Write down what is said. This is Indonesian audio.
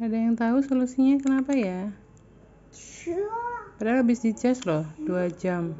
Ada yang tahu solusinya kenapa ya? Padahal habis di charge loh, 2 jam.